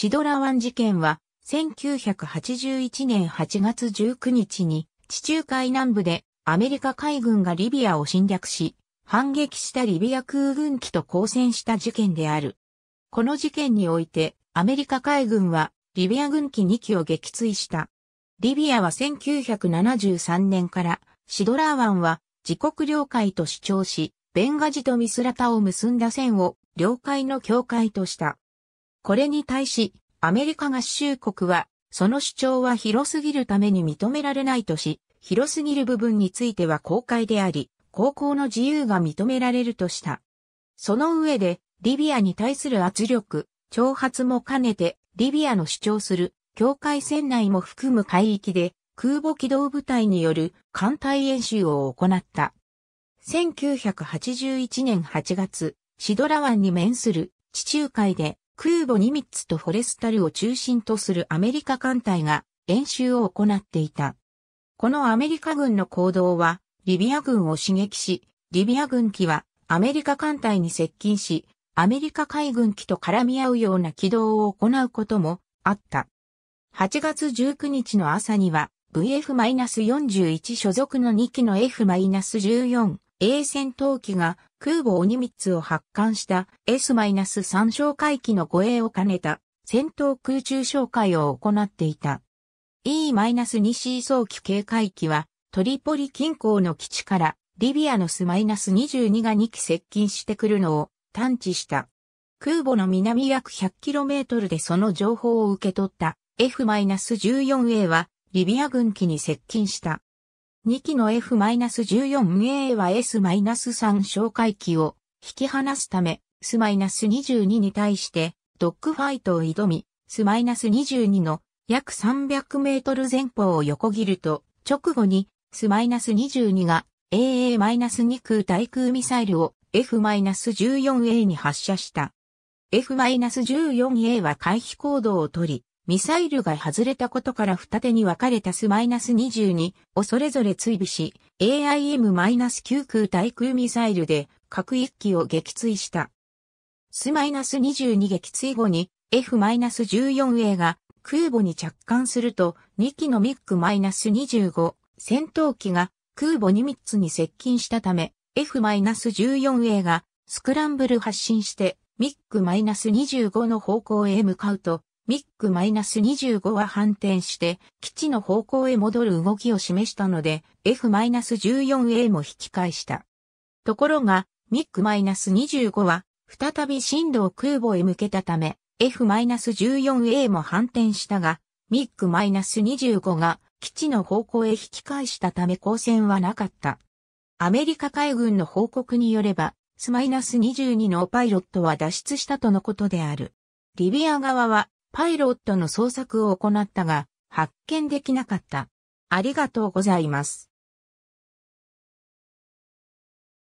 シドラ湾事件は、1981年8月19日に、地中海南部でアメリカ海軍がリビアを侵略し、反撃したリビア空軍機と交戦した事件である。この事件において、アメリカ海軍は、リビア軍機2機を撃墜した。リビアは1973年から、シドラー湾は自国領海と主張し、ベンガジとミスラタを結んだ線を領海の境界とした。これに対し、アメリカ合衆国は、その主張は広すぎるために認められないとし、広すぎる部分については公開であり、航行の自由が認められるとした。その上で、リビアに対する圧力、挑発も兼ねて、リビアの主張する、境界線内も含む海域で、空母機動部隊による艦隊演習を行った。1981年8月、シドラ湾に面する地中海で空母ニミッツとフォレスタルを中心とするアメリカ艦隊が演習を行っていた。このアメリカ軍の行動は、リビア軍を刺激し、リビア軍機はアメリカ艦隊に接近し、アメリカ海軍機と絡み合うような軌道を行うこともあった。8月19日の朝には VF-41 所属の2機の F-14 A 戦闘機が空母鬼光を発艦した S-3 哨戒機の護衛を兼ねた戦闘空中哨戒を行っていた。E-2C 早期警戒機はトリポリ近郊の基地からリビアのス -22 が2機接近してくるのを探知した。空母の南約 100km でその情報を受け取った F-14A はリビア軍機に接近した。2機の F-14A は S-3 哨戒機を引き離すため、S-22 に対してドッグファイトを挑み、S-22 の約300メートル前方を横切ると、直後に S-22 が AA-2 空対空ミサイルを F-14A に発射した。F-14A は回避行動をとり、ミサイルが外れたことから二手に分かれたス -22 をそれぞれ追尾し、AIM-9 空対空ミサイルで各1機を撃墜した。ス -22 撃墜後に F-14A が空母に着艦すると2機のミック -25 戦闘機が空母に3つに接近したため F-14A がスクランブル発進してミック -25 の方向へ向かうとミック -25 は反転して、基地の方向へ戻る動きを示したので、F-14A も引き返した。ところが、ミック -25 は、再び振動空母へ向けたため、F-14A も反転したが、ミック -25 が基地の方向へ引き返したため交戦はなかった。アメリカ海軍の報告によれば、スマイナス22のパイロットは脱出したとのことである。リビア側はパイロットの捜索を行ったが、発見できなかった。ありがとうございます。